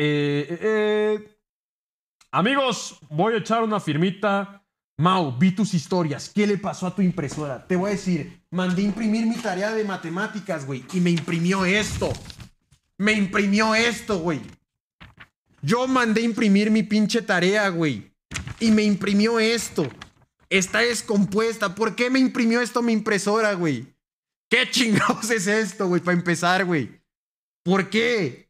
Eh, eh, eh. amigos, voy a echar una firmita. Mau, vi tus historias. ¿Qué le pasó a tu impresora? Te voy a decir, mandé imprimir mi tarea de matemáticas, güey, y me imprimió esto. Me imprimió esto, güey. Yo mandé imprimir mi pinche tarea, güey, y me imprimió esto. Está descompuesta. ¿Por qué me imprimió esto mi impresora, güey? ¿Qué chingados es esto, güey? Para empezar, güey. ¿Por qué?